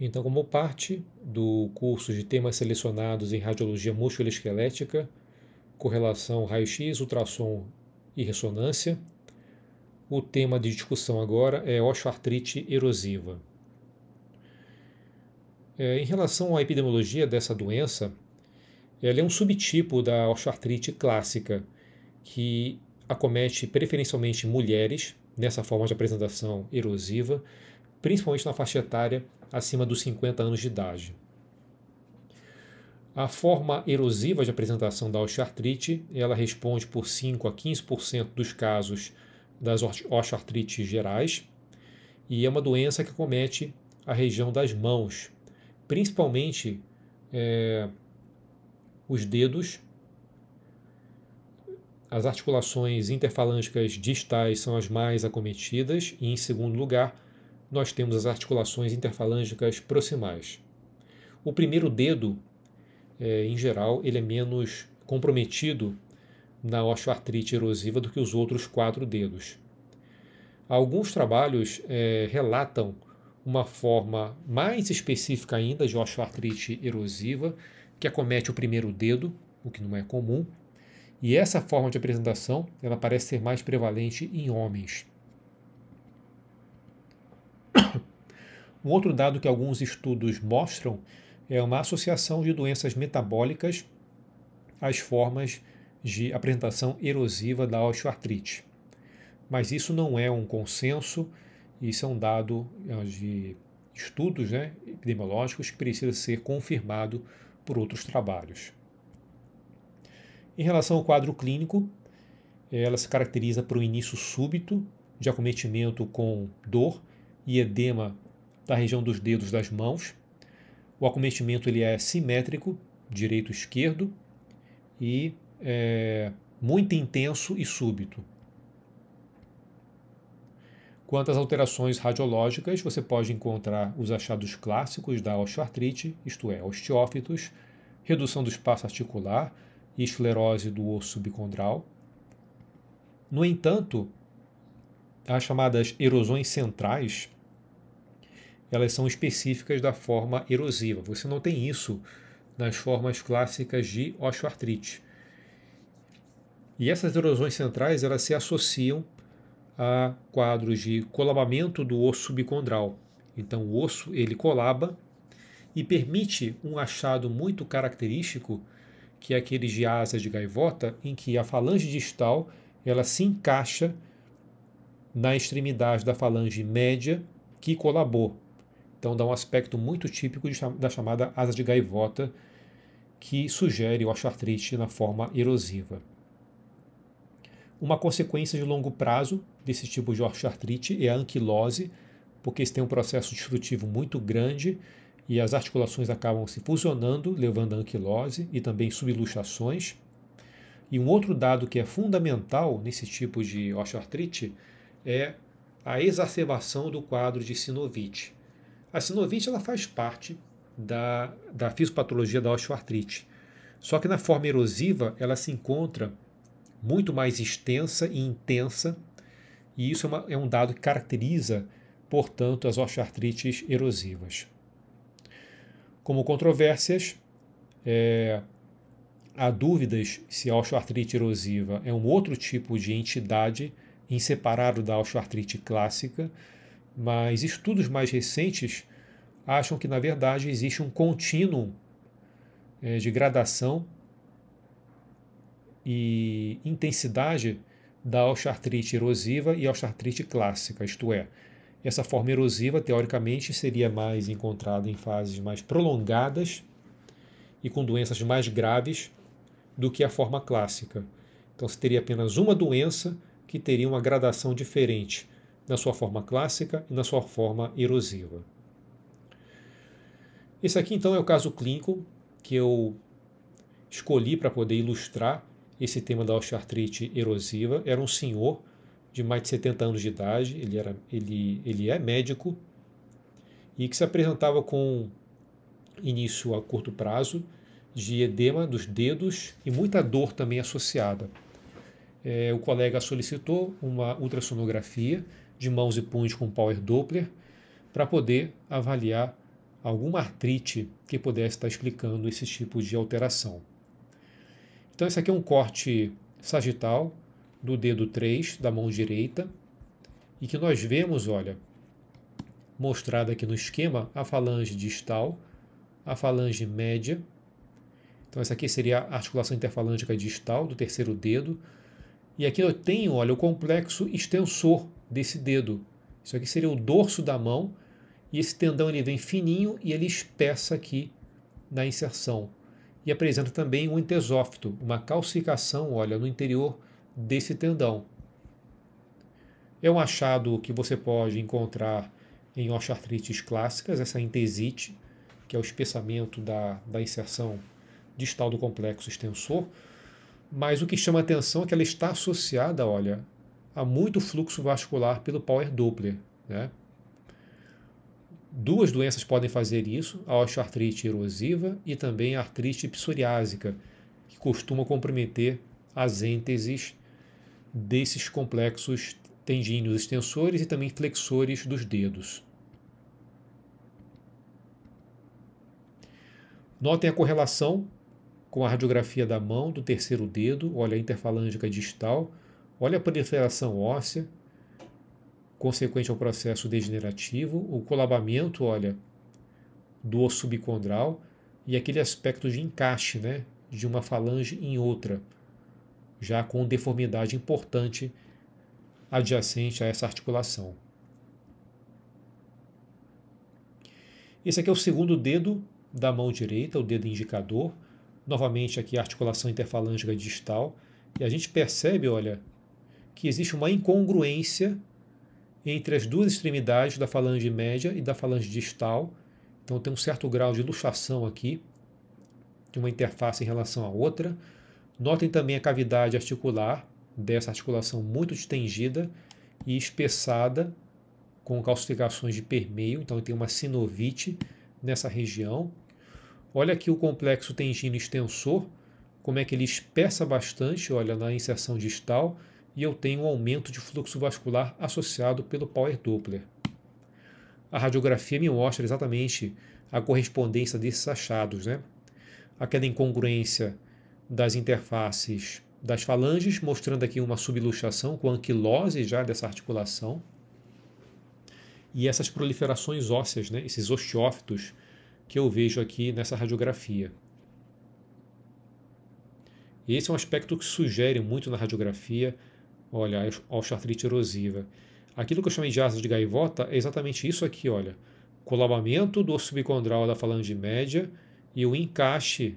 Então, como parte do curso de temas selecionados em radiologia musculoesquelética, correlação raio-x, ultrassom e ressonância, o tema de discussão agora é osteoartrite erosiva. É, em relação à epidemiologia dessa doença, ela é um subtipo da osteoartrite clássica, que acomete preferencialmente mulheres, nessa forma de apresentação erosiva, principalmente na faixa etária acima dos 50 anos de idade. A forma erosiva de apresentação da osteoartrite, ela responde por 5 a 15% dos casos das osteoartrites gerais e é uma doença que comete a região das mãos, principalmente é, os dedos, as articulações interfalângicas distais são as mais acometidas e, em segundo lugar, nós temos as articulações interfalângicas proximais. O primeiro dedo, é, em geral, ele é menos comprometido na osteoartrite erosiva do que os outros quatro dedos. Alguns trabalhos é, relatam uma forma mais específica ainda de osteoartrite erosiva, que acomete o primeiro dedo, o que não é comum, e essa forma de apresentação ela parece ser mais prevalente em homens. Um outro dado que alguns estudos mostram é uma associação de doenças metabólicas às formas de apresentação erosiva da osteoartrite. Mas isso não é um consenso, isso é um dado é, de estudos né, epidemiológicos que precisa ser confirmado por outros trabalhos. Em relação ao quadro clínico, ela se caracteriza por um início súbito de acometimento com dor e edema da região dos dedos das mãos. O acometimento ele é simétrico, direito esquerdo, e é, muito intenso e súbito. Quanto às alterações radiológicas, você pode encontrar os achados clássicos da osteoartrite, isto é, osteófitos, redução do espaço articular e esclerose do osso subcondral. No entanto, as chamadas erosões centrais elas são específicas da forma erosiva. Você não tem isso nas formas clássicas de osteoartrite. E essas erosões centrais elas se associam a quadros de colabamento do osso subcondral. Então o osso ele colaba e permite um achado muito característico, que é aquele de asa de gaivota, em que a falange distal ela se encaixa na extremidade da falange média que colabou. Então dá um aspecto muito típico de, da chamada asa de gaivota, que sugere o osteoartrite na forma erosiva. Uma consequência de longo prazo desse tipo de osteoartrite é a anquilose, porque eles têm um processo destrutivo muito grande e as articulações acabam se fusionando, levando à anquilose e também subluxações. E um outro dado que é fundamental nesse tipo de osteoartrite é a exacerbação do quadro de sinovite. A sinovite ela faz parte da, da fisiopatologia da osteoartrite. Só que na forma erosiva ela se encontra muito mais extensa e intensa, e isso é, uma, é um dado que caracteriza, portanto, as osteoartrites erosivas. Como controvérsias, é, há dúvidas se a osteoartrite erosiva é um outro tipo de entidade inseparável da osteoartrite clássica, mas estudos mais recentes acham que, na verdade, existe um contínuo eh, de gradação e intensidade da osteoartrite erosiva e osteoartrite clássica, isto é, essa forma erosiva, teoricamente, seria mais encontrada em fases mais prolongadas e com doenças mais graves do que a forma clássica. Então, se teria apenas uma doença que teria uma gradação diferente na sua forma clássica e na sua forma erosiva. Esse aqui então é o caso clínico que eu escolhi para poder ilustrar esse tema da osteoartrite erosiva. Era um senhor de mais de 70 anos de idade, ele, era, ele, ele é médico e que se apresentava com início a curto prazo de edema dos dedos e muita dor também associada. É, o colega solicitou uma ultrassonografia de mãos e punhos com power Doppler para poder avaliar alguma artrite que pudesse estar tá explicando esse tipo de alteração. Então, esse aqui é um corte sagital do dedo 3 da mão direita e que nós vemos, olha, mostrada aqui no esquema, a falange distal, a falange média. Então, essa aqui seria a articulação interfalângica distal do terceiro dedo. E aqui eu tenho, olha, o complexo extensor desse dedo. Isso aqui seria o dorso da mão e esse tendão ele vem fininho e ele espessa aqui na inserção. E apresenta também um entesófito, uma calcificação, olha, no interior desse tendão. É um achado que você pode encontrar em osteoartrites clássicas, essa entesite, que é o espessamento da, da inserção distal do complexo extensor. Mas o que chama atenção é que ela está associada, olha, há muito fluxo vascular pelo power Doppler. Né? Duas doenças podem fazer isso, a osteoartrite erosiva e também a artrite psoriásica, que costuma comprometer as ênteses desses complexos tendíneos extensores e também flexores dos dedos. Notem a correlação com a radiografia da mão do terceiro dedo, olha a interfalângica distal, Olha a proliferação óssea, consequente ao processo degenerativo, o colabamento, olha, do osso subcondral e aquele aspecto de encaixe, né, de uma falange em outra, já com deformidade importante adjacente a essa articulação. Esse aqui é o segundo dedo da mão direita, o dedo indicador. Novamente aqui a articulação interfalângica distal. E a gente percebe, olha, que existe uma incongruência entre as duas extremidades da falange média e da falange distal. Então tem um certo grau de luxação aqui de uma interface em relação à outra. Notem também a cavidade articular dessa articulação muito distendida e espessada com calcificações de permeio, então tem uma sinovite nessa região. Olha aqui o complexo tendino extensor, como é que ele espessa bastante, olha, na inserção distal e eu tenho um aumento de fluxo vascular associado pelo Power Doppler. A radiografia me mostra exatamente a correspondência desses achados, né? Aquela incongruência das interfaces das falanges, mostrando aqui uma subluxação com anquilose já dessa articulação. E essas proliferações ósseas, né? esses osteófitos que eu vejo aqui nessa radiografia. Esse é um aspecto que sugere muito na radiografia Olha, a osteoartrite erosiva. Aquilo que eu chamei de asas de gaivota é exatamente isso aqui, olha. Colabamento do subcondral da falange média e o encaixe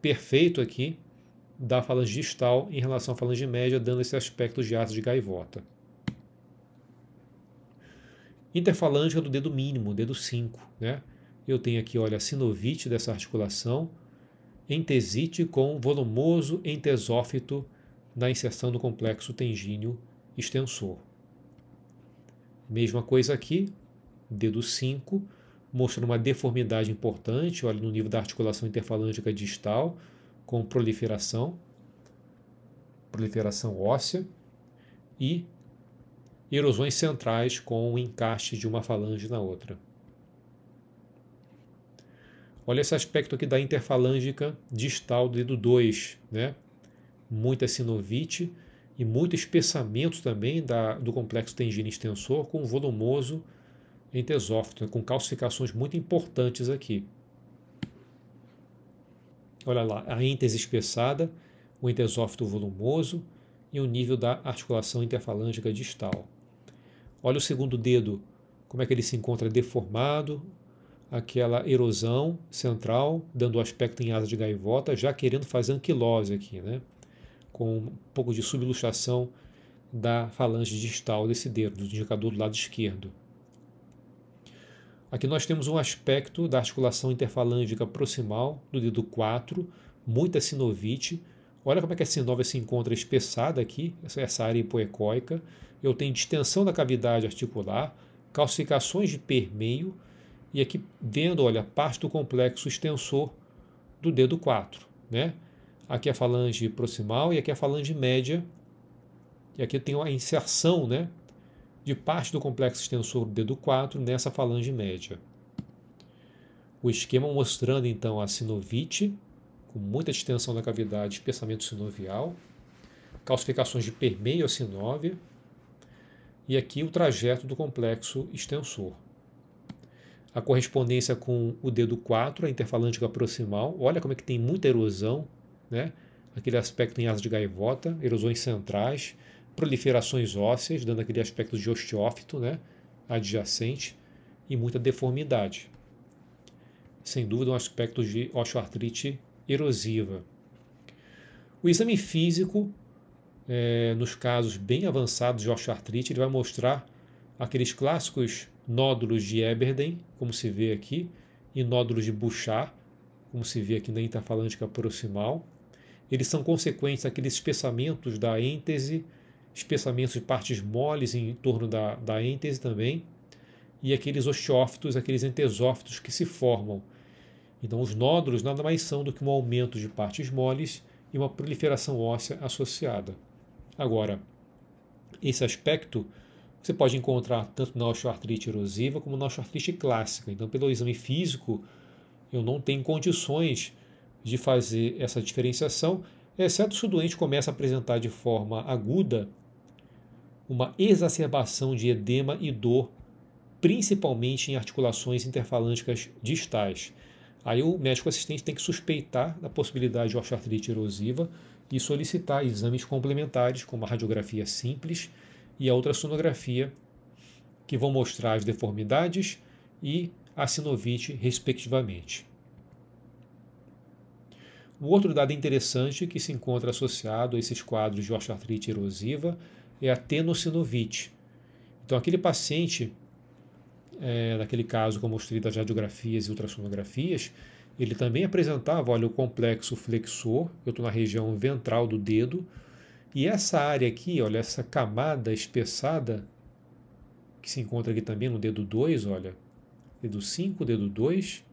perfeito aqui da falange distal em relação à falange média, dando esse aspecto de asas de gaivota. Interfalange é do dedo mínimo, dedo 5. Né? Eu tenho aqui, olha, a sinovite dessa articulação, entesite com volumoso entesófito da inserção do complexo tengíneo extensor. Mesma coisa aqui, dedo 5, mostrando uma deformidade importante, olha no nível da articulação interfalângica distal, com proliferação, proliferação óssea e erosões centrais com o encaixe de uma falange na outra. Olha esse aspecto aqui da interfalângica distal do dedo 2, né? muita sinovite e muito espessamento também da, do complexo tendina extensor com volumoso entesófito, com calcificações muito importantes aqui. Olha lá, a íntese espessada, o entesófito volumoso e o nível da articulação interfalângica distal. Olha o segundo dedo, como é que ele se encontra deformado, aquela erosão central, dando o aspecto em asa de gaivota, já querendo fazer anquilose aqui, né? com um pouco de subluxação da falange distal desse dedo, do indicador do lado esquerdo. Aqui nós temos um aspecto da articulação interfalângica proximal do dedo 4, muita sinovite. Olha como é que a sinovia se encontra espessada aqui, essa área hipoecóica. Eu tenho distensão da cavidade articular, calcificações de permeio e aqui vendo, olha, parte do complexo extensor do dedo 4, né? Aqui é a falange proximal e aqui é a falange média. E aqui eu tenho a inserção né, de parte do complexo extensor do dedo 4 nessa falange média. O esquema mostrando então a sinovite, com muita distensão da cavidade, espessamento sinovial, calcificações de permeio a sinóvia, e aqui o trajeto do complexo extensor. A correspondência com o dedo 4, a interfalântica proximal, olha como é que tem muita erosão, né? aquele aspecto em asa de gaivota, erosões centrais, proliferações ósseas, dando aquele aspecto de osteófito né? adjacente e muita deformidade. Sem dúvida, um aspecto de osteoartrite erosiva. O exame físico, é, nos casos bem avançados de osteoartrite, ele vai mostrar aqueles clássicos nódulos de Eberden, como se vê aqui, e nódulos de Bouchard, como se vê aqui na interfalângica proximal, eles são consequentes daqueles espessamentos da êntese, espessamentos de partes moles em torno da, da êntese também, e aqueles osteófitos, aqueles entesófitos que se formam. Então, os nódulos nada mais são do que um aumento de partes moles e uma proliferação óssea associada. Agora, esse aspecto você pode encontrar tanto na osteoartrite erosiva como na osteoartrite clássica. Então, pelo exame físico, eu não tenho condições de fazer essa diferenciação, exceto se o doente começa a apresentar de forma aguda uma exacerbação de edema e dor, principalmente em articulações interfalânticas distais. Aí o médico assistente tem que suspeitar da possibilidade de osteoartrite erosiva e solicitar exames complementares, como a radiografia simples e a ultrassonografia, que vão mostrar as deformidades e a sinovite, respectivamente. Um outro dado interessante que se encontra associado a esses quadros de osteoartrite erosiva é a tenosinovite. Então, aquele paciente, é, naquele caso, como mostrei das radiografias e ultrassonografias, ele também apresentava, olha, o complexo flexor, eu estou na região ventral do dedo, e essa área aqui, olha, essa camada espessada, que se encontra aqui também no dedo 2, olha, dedo 5, dedo 2,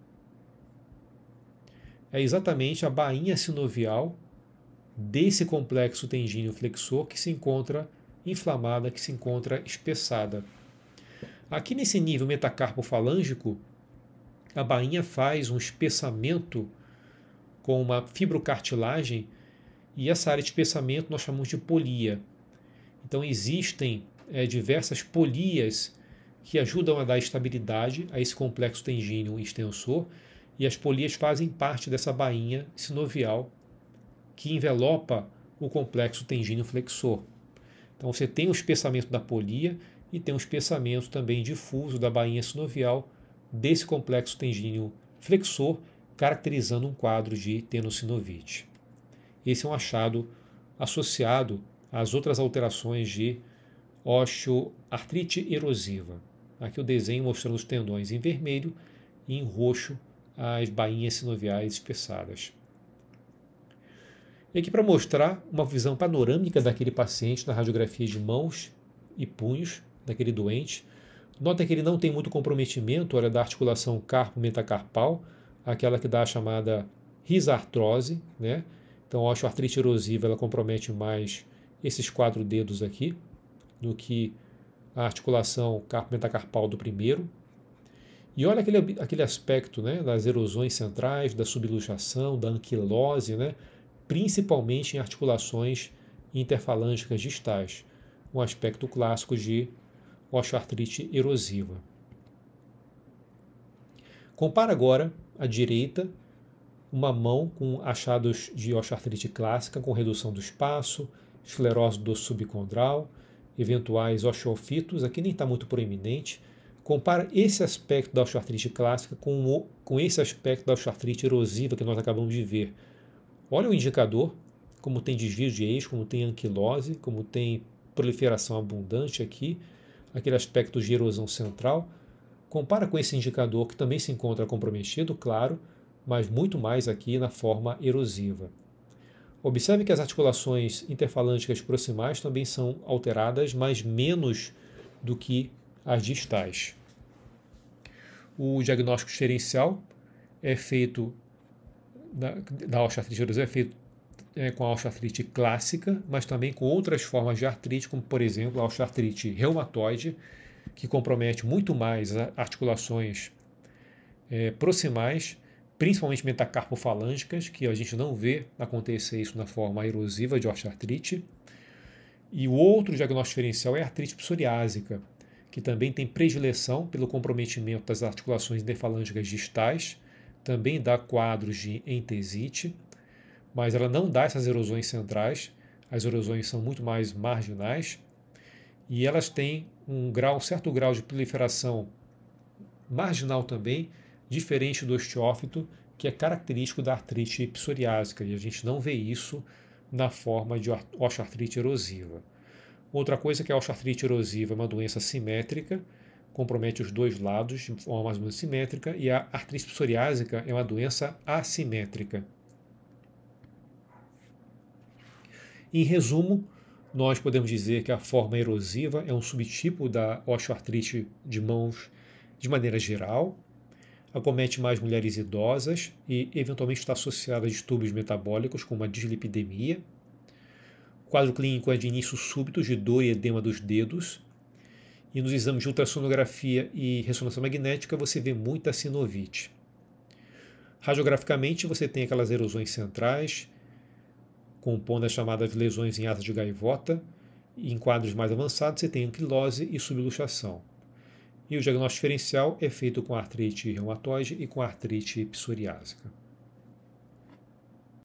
é exatamente a bainha sinovial desse complexo tendíneo flexor que se encontra inflamada, que se encontra espessada. Aqui nesse nível metacarpofalângico, a bainha faz um espessamento com uma fibrocartilagem e essa área de espessamento nós chamamos de polia. Então existem é, diversas polias que ajudam a dar estabilidade a esse complexo tendíneo extensor e as polias fazem parte dessa bainha sinovial que envelopa o complexo tendíneo flexor. Então você tem o espessamento da polia e tem o espessamento também difuso da bainha sinovial desse complexo tendíneo flexor, caracterizando um quadro de tenossinovite. Esse é um achado associado às outras alterações de osteoartrite erosiva. Aqui o desenho mostrando os tendões em vermelho e em roxo as bainhas sinoviais espessadas. E aqui para mostrar uma visão panorâmica daquele paciente na radiografia de mãos e punhos daquele doente. Nota que ele não tem muito comprometimento, olha, da articulação carpo-metacarpal, aquela que dá a chamada risartrose, né? Então, a osteoartrite erosiva ela compromete mais esses quatro dedos aqui do que a articulação carpo-metacarpal do primeiro, e olha aquele, aquele aspecto né, das erosões centrais, da subluxação, da anquilose, né, principalmente em articulações interfalângicas distais, um aspecto clássico de osteoartrite erosiva. Compara agora à direita uma mão com achados de osteoartrite clássica com redução do espaço, esclerose do subcondral, eventuais osteofitos, aqui nem está muito proeminente, compara esse aspecto da osteoartrite clássica com, o, com esse aspecto da osteoartrite erosiva que nós acabamos de ver. Olha o indicador, como tem desvio de eixo, como tem anquilose, como tem proliferação abundante aqui, aquele aspecto de erosão central. Compara com esse indicador que também se encontra comprometido, claro, mas muito mais aqui na forma erosiva. Observe que as articulações interfalânticas proximais também são alteradas, mas menos do que as distais. O diagnóstico gerencial é feito da osteoartrite erosiva é feito é, com a osteoartrite clássica, mas também com outras formas de artrite, como por exemplo a osteoartrite reumatoide, que compromete muito mais articulações é, proximais, principalmente metacarpofalângicas, que a gente não vê acontecer isso na forma erosiva de osteoartrite. E o outro diagnóstico diferencial é a artrite psoriásica, que também tem predileção pelo comprometimento das articulações nefalângicas distais, também dá quadros de entesite, mas ela não dá essas erosões centrais, as erosões são muito mais marginais, e elas têm um, grau, um certo grau de proliferação marginal também, diferente do osteófito, que é característico da artrite psoriásica, e a gente não vê isso na forma de osteoartrite erosiva. Outra coisa é que a osteoartrite erosiva é uma doença simétrica, compromete os dois lados de forma mais ou menos simétrica, e a artrite psoriásica é uma doença assimétrica. Em resumo, nós podemos dizer que a forma erosiva é um subtipo da osteoartrite de mãos de maneira geral, acomete mais mulheres idosas e eventualmente está associada a distúrbios metabólicos como a dislipidemia, o quadro clínico é de início súbito, de dor e edema dos dedos. E nos exames de ultrassonografia e ressonância magnética você vê muita sinovite. Radiograficamente você tem aquelas erosões centrais, compondo as chamadas lesões em asa de gaivota, e em quadros mais avançados você tem anquilose e subluxação. E o diagnóstico diferencial é feito com artrite reumatoide e com artrite psoriásica.